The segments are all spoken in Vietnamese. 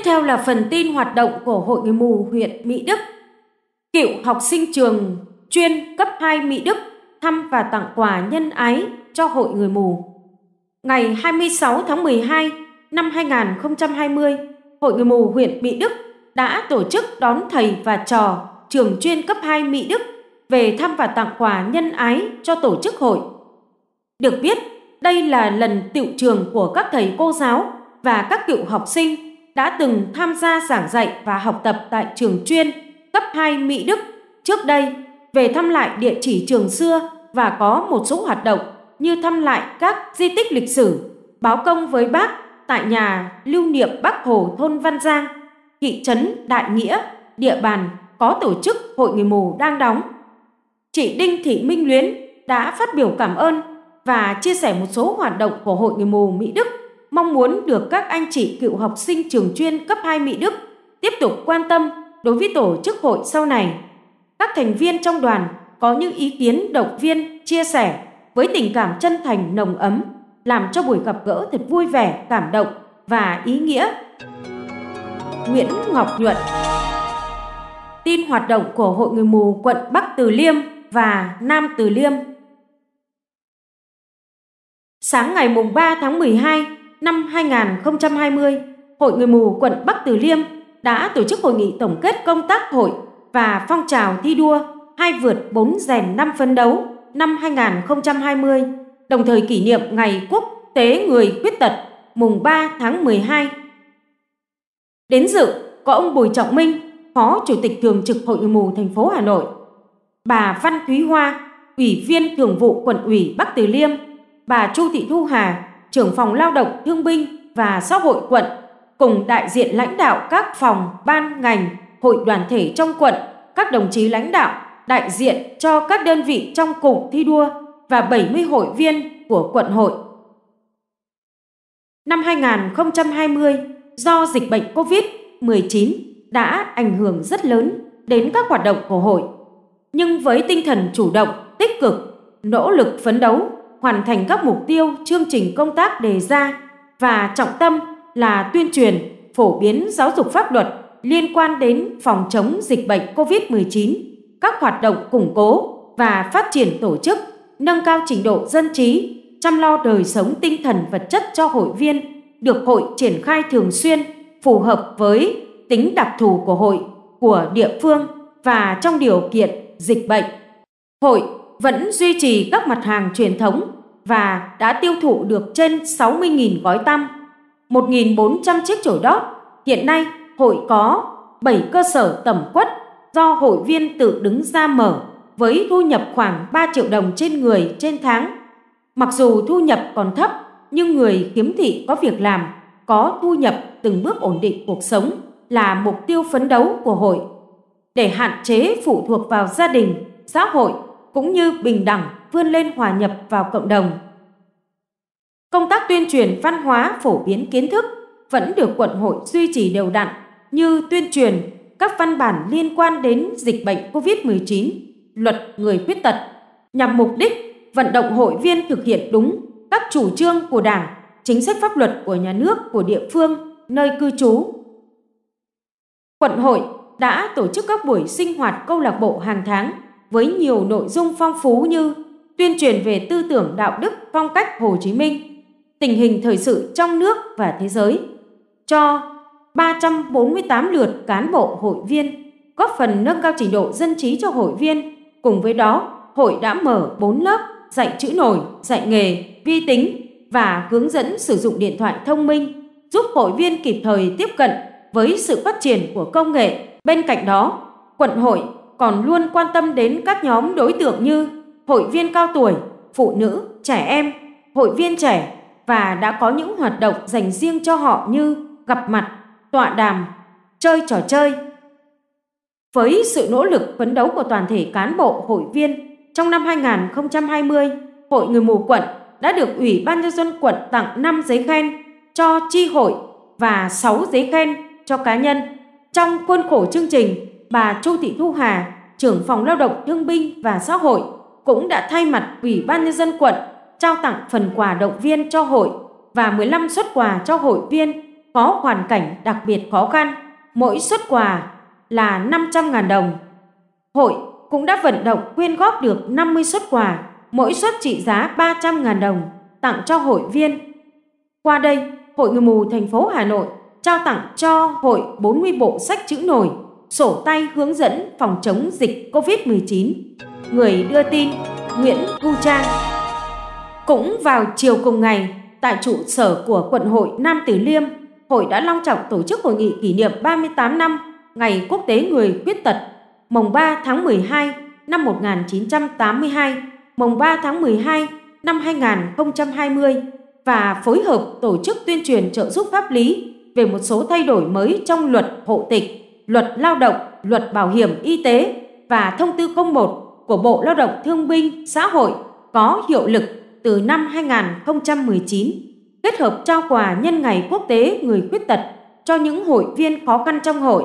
Tiếp theo là phần tin hoạt động của Hội Người Mù huyện Mỹ Đức. Cựu học sinh trường chuyên cấp 2 Mỹ Đức thăm và tặng quà nhân ái cho Hội Người Mù. Ngày 26 tháng 12 năm 2020, Hội Người Mù huyện Mỹ Đức đã tổ chức đón thầy và trò trường chuyên cấp 2 Mỹ Đức về thăm và tặng quà nhân ái cho tổ chức hội. Được biết, đây là lần tiệu trường của các thầy cô giáo và các cựu học sinh đã từng tham gia giảng dạy và học tập tại trường chuyên cấp 2 Mỹ Đức trước đây về thăm lại địa chỉ trường xưa và có một số hoạt động như thăm lại các di tích lịch sử, báo công với bác tại nhà lưu niệm Bắc Hồ thôn Văn Giang, thị trấn Đại Nghĩa, địa bàn có tổ chức Hội Người Mù đang đóng. Chị Đinh Thị Minh Luyến đã phát biểu cảm ơn và chia sẻ một số hoạt động của Hội Người Mù Mỹ Đức mong muốn được các anh chị cựu học sinh trường chuyên cấp 2 Mỹ Đức tiếp tục quan tâm đối với tổ chức hội sau này. Các thành viên trong đoàn có những ý kiến động viên, chia sẻ với tình cảm chân thành nồng ấm, làm cho buổi gặp gỡ thật vui vẻ, cảm động và ý nghĩa. Nguyễn Ngọc Nhuận Tin hoạt động của Hội Người Mù quận Bắc Từ Liêm và Nam Từ Liêm Sáng ngày mùng 3 tháng 12, năm 2020, Hội Người Mù quận Bắc Từ Liêm đã tổ chức hội nghị tổng kết công tác hội và phong trào thi đua hai vượt bốn rèn năm phân đấu năm 2020, đồng thời kỷ niệm Ngày Quốc tế Người Khuyết Tật mùng 3 tháng 12. Đến dự có ông Bùi Trọng Minh, Phó Chủ tịch Thường trực Hội Người Mù thành phố Hà Nội, bà Văn Thúy Hoa, Ủy viên Thường vụ Quận ủy Bắc Từ Liêm, bà Chu Thị Thu Hà, trưởng phòng lao động, thương binh và xã hội quận cùng đại diện lãnh đạo các phòng, ban, ngành, hội đoàn thể trong quận, các đồng chí lãnh đạo, đại diện cho các đơn vị trong cụm thi đua và 70 hội viên của quận hội. Năm 2020, do dịch bệnh COVID-19 đã ảnh hưởng rất lớn đến các hoạt động của hội. Nhưng với tinh thần chủ động, tích cực, nỗ lực phấn đấu hoàn thành các mục tiêu chương trình công tác đề ra và trọng tâm là tuyên truyền, phổ biến giáo dục pháp luật liên quan đến phòng chống dịch bệnh COVID-19, các hoạt động củng cố và phát triển tổ chức, nâng cao trình độ dân trí, chăm lo đời sống tinh thần vật chất cho hội viên, được hội triển khai thường xuyên, phù hợp với tính đặc thù của hội, của địa phương và trong điều kiện dịch bệnh. Hội vẫn duy trì các mặt hàng truyền thống và đã tiêu thụ được trên 60.000 gói tăm, 1.400 chiếc chổi đót. Hiện nay, hội có 7 cơ sở tẩm quất do hội viên tự đứng ra mở với thu nhập khoảng 3 triệu đồng trên người trên tháng. Mặc dù thu nhập còn thấp, nhưng người kiếm thị có việc làm, có thu nhập từng bước ổn định cuộc sống là mục tiêu phấn đấu của hội. Để hạn chế phụ thuộc vào gia đình, xã hội cũng như bình đẳng vươn lên hòa nhập vào cộng đồng. Công tác tuyên truyền văn hóa phổ biến kiến thức vẫn được quận hội duy trì đều đặn như tuyên truyền các văn bản liên quan đến dịch bệnh COVID-19, luật người khuyết tật, nhằm mục đích vận động hội viên thực hiện đúng các chủ trương của Đảng, chính sách pháp luật của nhà nước của địa phương nơi cư trú. Quận hội đã tổ chức các buổi sinh hoạt câu lạc bộ hàng tháng với nhiều nội dung phong phú như tuyên truyền về tư tưởng đạo đức phong cách Hồ Chí Minh, tình hình thời sự trong nước và thế giới cho 348 lượt cán bộ hội viên, góp phần nâng cao trình độ dân trí cho hội viên. Cùng với đó, hội đã mở 4 lớp dạy chữ nổi, dạy nghề, vi tính và hướng dẫn sử dụng điện thoại thông minh, giúp hội viên kịp thời tiếp cận với sự phát triển của công nghệ. Bên cạnh đó, quận hội còn luôn quan tâm đến các nhóm đối tượng như hội viên cao tuổi, phụ nữ, trẻ em, hội viên trẻ và đã có những hoạt động dành riêng cho họ như gặp mặt, tọa đàm, chơi trò chơi. Với sự nỗ lực phấn đấu của toàn thể cán bộ hội viên, trong năm 2020, Hội Người Mù Quận đã được Ủy ban Nhân dân quận tặng 5 giấy khen cho tri hội và 6 giấy khen cho cá nhân trong khuôn khổ chương trình bà Chu Thị Thu Hà, trưởng phòng lao động thương binh và xã hội cũng đã thay mặt Ủy ban Nhân dân quận trao tặng phần quà động viên cho hội và 15 xuất quà cho hội viên có hoàn cảnh đặc biệt khó khăn. Mỗi xuất quà là 500.000 đồng. Hội cũng đã vận động quyên góp được 50 xuất quà, mỗi xuất trị giá 300.000 đồng tặng cho hội viên. Qua đây, Hội Người Mù thành phố Hà Nội trao tặng cho hội 40 bộ sách chữ nổi sổ tay hướng dẫn phòng chống dịch COVID-19. Người đưa tin Nguyễn Thu Trang. Cũng vào chiều cùng ngày, tại trụ sở của quận hội Nam tử Liêm, hội đã long trọng tổ chức hội nghị kỷ niệm 38 năm Ngày Quốc tế Người Khuyết Tật mùng 3 tháng 12 năm 1982, mùng 3 tháng 12 năm 2020 và phối hợp tổ chức tuyên truyền trợ giúp pháp lý về một số thay đổi mới trong luật hộ tịch luật lao động, luật bảo hiểm y tế và thông tư 01 của Bộ Lao động Thương binh Xã hội có hiệu lực từ năm 2019, kết hợp trao quà nhân ngày quốc tế người khuyết tật cho những hội viên khó khăn trong hội.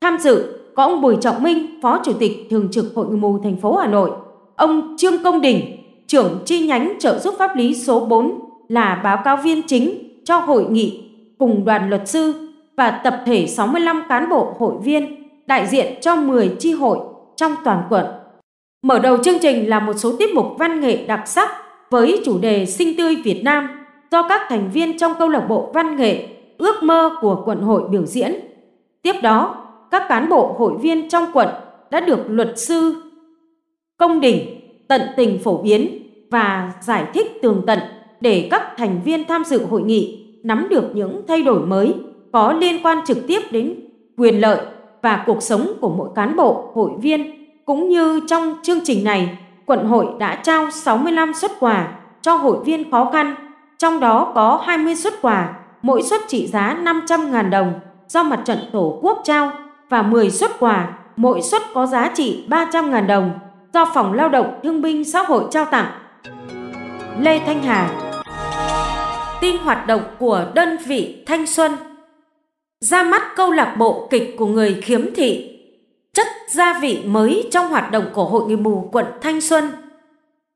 Tham dự có ông Bùi Trọng Minh, Phó Chủ tịch Thường trực Hội người mù thành phố Hà Nội, ông Trương Công Đình, trưởng chi nhánh trợ giúp pháp lý số 4 là báo cáo viên chính cho hội nghị cùng đoàn luật sư và tập thể 65 cán bộ hội viên đại diện cho 10 chi hội trong toàn quận. Mở đầu chương trình là một số tiết mục văn nghệ đặc sắc với chủ đề Sinh tươi Việt Nam do các thành viên trong câu lạc bộ văn nghệ Ước mơ của quận hội biểu diễn. Tiếp đó, các cán bộ hội viên trong quận đã được luật sư Công Đình tận tình phổ biến và giải thích tường tận để các thành viên tham dự hội nghị nắm được những thay đổi mới có liên quan trực tiếp đến quyền lợi và cuộc sống của mỗi cán bộ, hội viên. Cũng như trong chương trình này, quận hội đã trao 65 xuất quà cho hội viên khó khăn, trong đó có 20 xuất quà, mỗi xuất trị giá 500.000 đồng do mặt trận Tổ quốc trao và 10 xuất quà, mỗi xuất có giá trị 300.000 đồng do Phòng Lao động Thương binh Xã hội trao tặng. Lê Thanh Hà Tin hoạt động của đơn vị Thanh Xuân ra mắt câu lạc bộ kịch của người khiếm thị. Chất gia vị mới trong hoạt động của Hội người mù quận Thanh Xuân.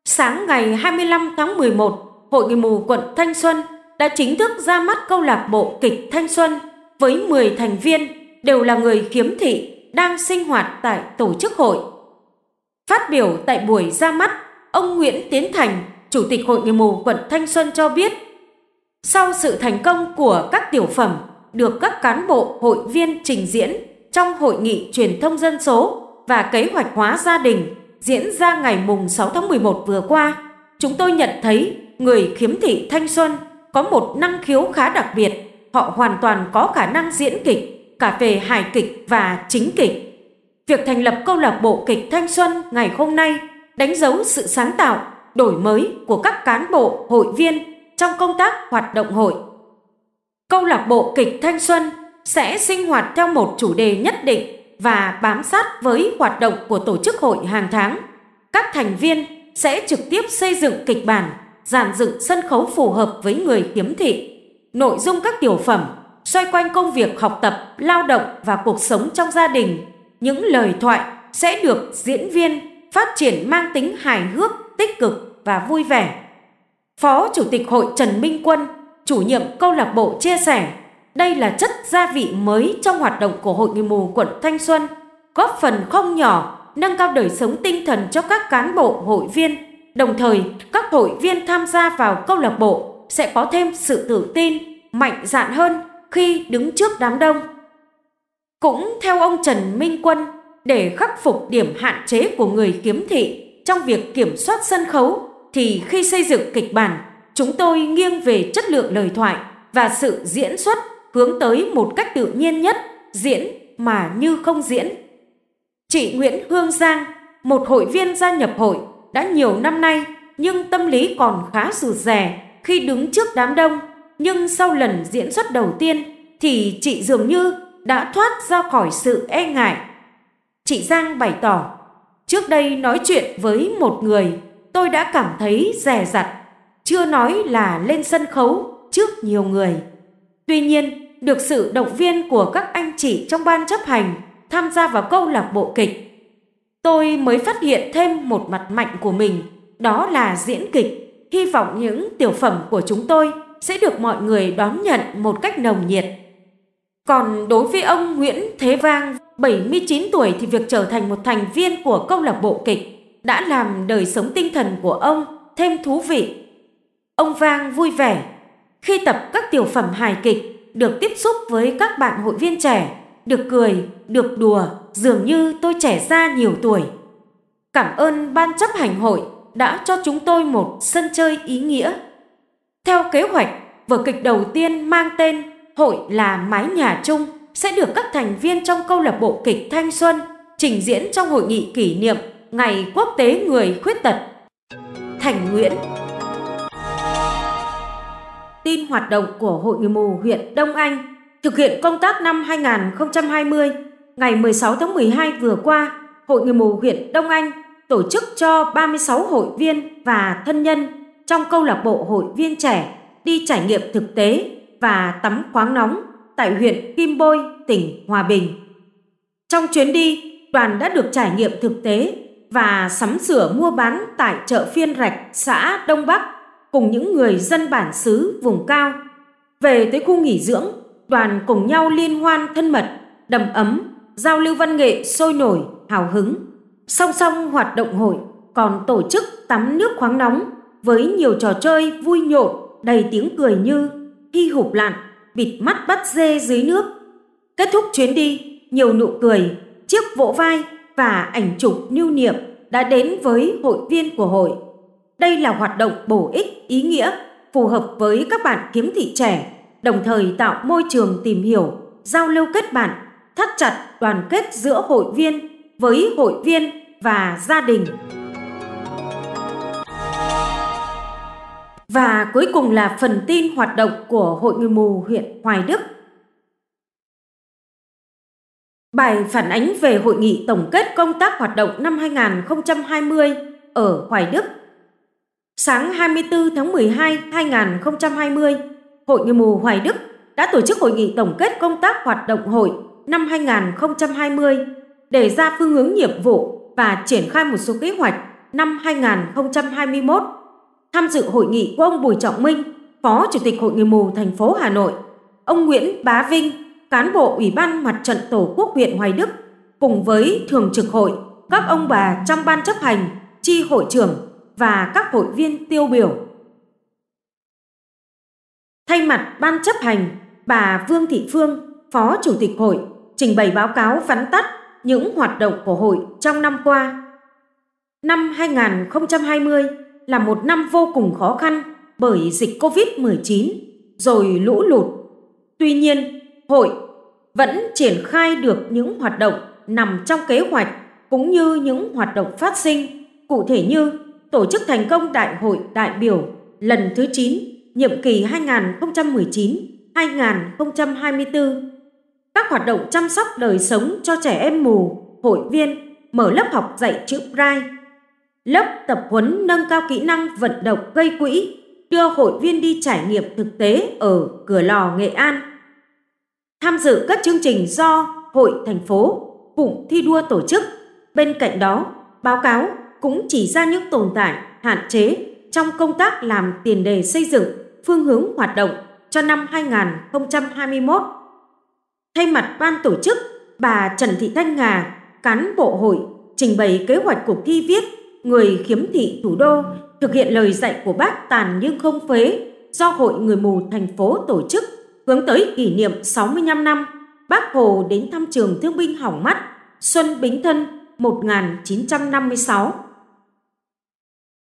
Sáng ngày 25 tháng 11, Hội người mù quận Thanh Xuân đã chính thức ra mắt câu lạc bộ kịch Thanh Xuân với 10 thành viên đều là người khiếm thị đang sinh hoạt tại tổ chức hội. Phát biểu tại buổi ra mắt, ông Nguyễn Tiến Thành, Chủ tịch Hội người mù quận Thanh Xuân cho biết, sau sự thành công của các tiểu phẩm được các cán bộ hội viên trình diễn trong hội nghị truyền thông dân số và kế hoạch hóa gia đình diễn ra ngày mùng 6 tháng 11 vừa qua. Chúng tôi nhận thấy người khiếm thị thanh xuân có một năng khiếu khá đặc biệt. Họ hoàn toàn có khả năng diễn kịch, cả về hài kịch và chính kịch. Việc thành lập câu lạc bộ kịch thanh xuân ngày hôm nay đánh dấu sự sáng tạo, đổi mới của các cán bộ, hội viên trong công tác hoạt động hội câu lạc bộ kịch thanh xuân sẽ sinh hoạt theo một chủ đề nhất định và bám sát với hoạt động của tổ chức hội hàng tháng. Các thành viên sẽ trực tiếp xây dựng kịch bản, dàn dựng sân khấu phù hợp với người khiếm thị. Nội dung các tiểu phẩm xoay quanh công việc học tập, lao động và cuộc sống trong gia đình. Những lời thoại sẽ được diễn viên phát triển mang tính hài hước, tích cực và vui vẻ. Phó Chủ tịch Hội Trần Minh Quân chủ nhiệm câu lạc bộ chia sẻ, đây là chất gia vị mới trong hoạt động của Hội người mù quận Thanh Xuân, góp phần không nhỏ nâng cao đời sống tinh thần cho các cán bộ hội viên. Đồng thời, các hội viên tham gia vào câu lạc bộ sẽ có thêm sự tự tin, mạnh dạn hơn khi đứng trước đám đông. Cũng theo ông Trần Minh Quân, để khắc phục điểm hạn chế của người kiếm thị trong việc kiểm soát sân khấu thì khi xây dựng kịch bản chúng tôi nghiêng về chất lượng lời thoại và sự diễn xuất hướng tới một cách tự nhiên nhất, diễn mà như không diễn. Chị Nguyễn Hương Giang, một hội viên gia nhập hội, đã nhiều năm nay nhưng tâm lý còn khá rụt rè khi đứng trước đám đông. Nhưng sau lần diễn xuất đầu tiên thì chị dường như đã thoát ra khỏi sự e ngại. Chị Giang bày tỏ, trước đây nói chuyện với một người tôi đã cảm thấy dè dặt chưa nói là lên sân khấu trước nhiều người. Tuy nhiên, được sự động viên của các anh chị trong ban chấp hành tham gia vào câu lạc bộ kịch, tôi mới phát hiện thêm một mặt mạnh của mình, đó là diễn kịch. Hy vọng những tiểu phẩm của chúng tôi sẽ được mọi người đón nhận một cách nồng nhiệt. Còn đối với ông Nguyễn Thế Vang, 79 tuổi thì việc trở thành một thành viên của câu lạc bộ kịch đã làm đời sống tinh thần của ông thêm thú vị ông Vang vui vẻ. Khi tập các tiểu phẩm hài kịch, được tiếp xúc với các bạn hội viên trẻ, được cười, được đùa, dường như tôi trẻ ra nhiều tuổi. Cảm ơn ban chấp hành hội đã cho chúng tôi một sân chơi ý nghĩa. Theo kế hoạch, vở kịch đầu tiên mang tên Hội là mái nhà chung sẽ được các thành viên trong câu lạc bộ kịch Thanh Xuân trình diễn trong hội nghị kỷ niệm Ngày Quốc tế Người Khuyết Tật. Thành Nguyễn tin hoạt động của Hội người mù huyện Đông Anh thực hiện công tác năm 2020. Ngày 16 tháng 12 vừa qua, Hội người mù huyện Đông Anh tổ chức cho 36 hội viên và thân nhân trong câu lạc bộ hội viên trẻ đi trải nghiệm thực tế và tắm khoáng nóng tại huyện Kim Bôi, tỉnh Hòa Bình. Trong chuyến đi, đoàn đã được trải nghiệm thực tế và sắm sửa mua bán tại chợ phiên rạch xã Đông Bắc cùng những người dân bản xứ vùng cao. Về tới khu nghỉ dưỡng, đoàn cùng nhau liên hoan thân mật, đầm ấm, giao lưu văn nghệ sôi nổi, hào hứng. Song song hoạt động hội còn tổ chức tắm nước khoáng nóng với nhiều trò chơi vui nhộn đầy tiếng cười như thi hụp lặn, bịt mắt bắt dê dưới nước. Kết thúc chuyến đi, nhiều nụ cười, chiếc vỗ vai và ảnh chụp lưu niệm đã đến với hội viên của hội. Đây là hoạt động bổ ích ý nghĩa, phù hợp với các bạn kiếm thị trẻ, đồng thời tạo môi trường tìm hiểu, giao lưu kết bạn, thắt chặt đoàn kết giữa hội viên với hội viên và gia đình. Và cuối cùng là phần tin hoạt động của Hội Người Mù huyện Hoài Đức. Bài phản ánh về hội nghị tổng kết công tác hoạt động năm 2020 ở Hoài Đức sáng 24 tháng 12 2020, Hội Người mù Hoài Đức đã tổ chức hội nghị tổng kết công tác hoạt động hội năm 2020, đề ra phương hướng nhiệm vụ và triển khai một số kế hoạch năm 2021. Tham dự hội nghị của ông Bùi Trọng Minh, Phó Chủ tịch Hội Người mù thành phố Hà Nội, ông Nguyễn Bá Vinh, cán bộ Ủy ban Mặt trận Tổ quốc huyện Hoài Đức, cùng với Thường trực hội, các ông bà trong ban chấp hành, chi hội trưởng và các hội viên tiêu biểu. Thay mặt Ban chấp hành, bà Vương Thị Phương, Phó Chủ tịch hội, trình bày báo cáo vắn tắt những hoạt động của hội trong năm qua. Năm 2020 là một năm vô cùng khó khăn bởi dịch Covid-19 rồi lũ lụt. Tuy nhiên, hội vẫn triển khai được những hoạt động nằm trong kế hoạch cũng như những hoạt động phát sinh, cụ thể như tổ chức thành công Đại hội đại biểu lần thứ 9, nhiệm kỳ 2019-2024. Các hoạt động chăm sóc đời sống cho trẻ em mù, hội viên, mở lớp học dạy chữ Braille, lớp tập huấn nâng cao kỹ năng vận động gây quỹ, đưa hội viên đi trải nghiệm thực tế ở Cửa Lò, Nghệ An. Tham dự các chương trình do Hội thành phố, cụm thi đua tổ chức. Bên cạnh đó, báo cáo cũng chỉ ra những tồn tại, hạn chế trong công tác làm tiền đề xây dựng phương hướng hoạt động cho năm 2021. Thay mặt ban tổ chức, bà Trần Thị Thanh Ngà, cán bộ hội, trình bày kế hoạch cuộc thi viết Người khiếm thị thủ đô thực hiện lời dạy của bác tàn nhưng không phế do Hội Người Mù thành phố tổ chức hướng tới kỷ niệm 65 năm Bác Hồ đến thăm trường thương binh hỏng mắt Xuân Bính Thân 1956.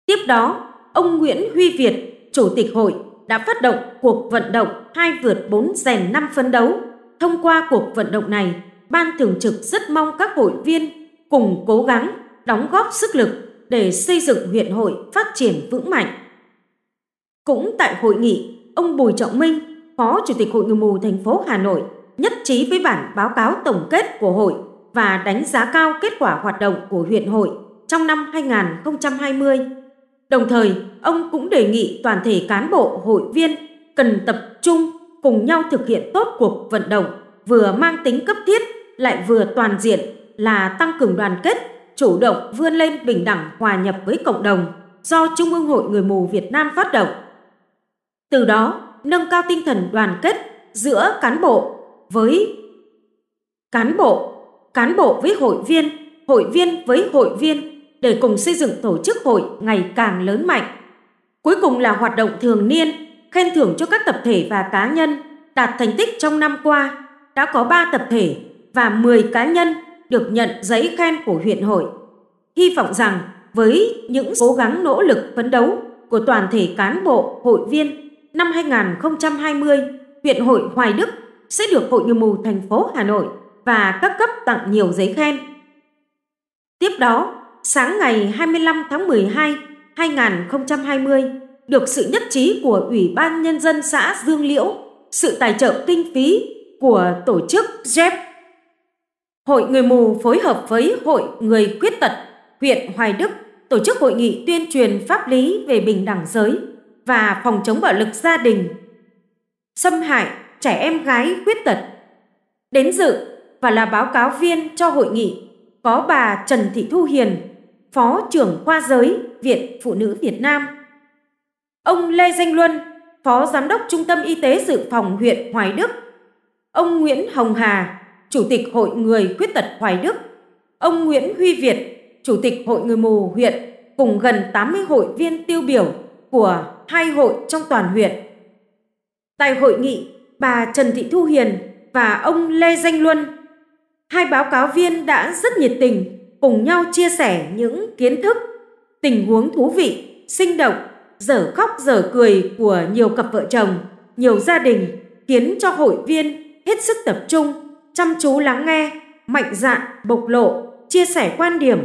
Tiếp đó, ông Nguyễn Huy Việt, Chủ tịch hội, đã phát động cuộc vận động hai vượt 4 rèn 5 phấn đấu. Thông qua cuộc vận động này, Ban Thường trực rất mong các hội viên cùng cố gắng đóng góp sức lực để xây dựng huyện hội phát triển vững mạnh. Cũng tại hội nghị, ông Bùi Trọng Minh, Phó Chủ tịch Hội Người mù thành phố Hà Nội, nhất trí với bản báo cáo tổng kết của hội và đánh giá cao kết quả hoạt động của huyện hội trong năm 2020 Đồng thời, ông cũng đề nghị toàn thể cán bộ, hội viên cần tập trung cùng nhau thực hiện tốt cuộc vận động, vừa mang tính cấp thiết lại vừa toàn diện là tăng cường đoàn kết, chủ động vươn lên bình đẳng hòa nhập với cộng đồng do Trung ương Hội Người mù Việt Nam phát động. Từ đó, nâng cao tinh thần đoàn kết giữa cán bộ với cán bộ, cán bộ với hội viên, hội viên với hội viên để cùng xây dựng tổ chức hội ngày càng lớn mạnh. Cuối cùng là hoạt động thường niên, khen thưởng cho các tập thể và cá nhân đạt thành tích trong năm qua. Đã có 3 tập thể và 10 cá nhân được nhận giấy khen của huyện hội. Hy vọng rằng với những cố gắng nỗ lực phấn đấu của toàn thể cán bộ, hội viên, năm 2020, huyện hội Hoài Đức sẽ được Hội Người mù thành phố Hà Nội và các cấp tặng nhiều giấy khen. Tiếp đó, sáng ngày 25 tháng 12, 2020 được sự nhất trí của Ủy ban Nhân dân xã Dương Liễu, sự tài trợ kinh phí của tổ chức JEP. Hội Người Mù phối hợp với Hội Người Khuyết Tật huyện Hoài Đức tổ chức hội nghị tuyên truyền pháp lý về bình đẳng giới và phòng chống bạo lực gia đình, xâm hại trẻ em gái khuyết tật. Đến dự và là báo cáo viên cho hội nghị có bà Trần Thị Thu Hiền, Phó trưởng khoa giới Viện Phụ nữ Việt Nam. Ông Lê Danh Luân, Phó Giám đốc Trung tâm Y tế Dự phòng huyện Hoài Đức. Ông Nguyễn Hồng Hà, Chủ tịch Hội Người Khuyết tật Hoài Đức. Ông Nguyễn Huy Việt, Chủ tịch Hội Người mù huyện cùng gần 80 hội viên tiêu biểu của hai hội trong toàn huyện. Tại hội nghị, bà Trần Thị Thu Hiền và ông Lê Danh Luân Hai báo cáo viên đã rất nhiệt tình, cùng nhau chia sẻ những kiến thức, tình huống thú vị, sinh động, dở khóc dở cười của nhiều cặp vợ chồng, nhiều gia đình, khiến cho hội viên hết sức tập trung, chăm chú lắng nghe, mạnh dạn, bộc lộ, chia sẻ quan điểm.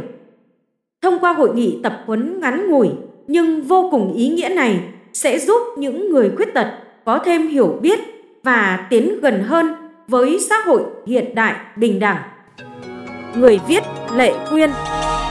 Thông qua hội nghị tập huấn ngắn ngủi nhưng vô cùng ý nghĩa này sẽ giúp những người khuyết tật có thêm hiểu biết và tiến gần hơn với xã hội hiện đại bình đẳng. Người viết Lệ Quyên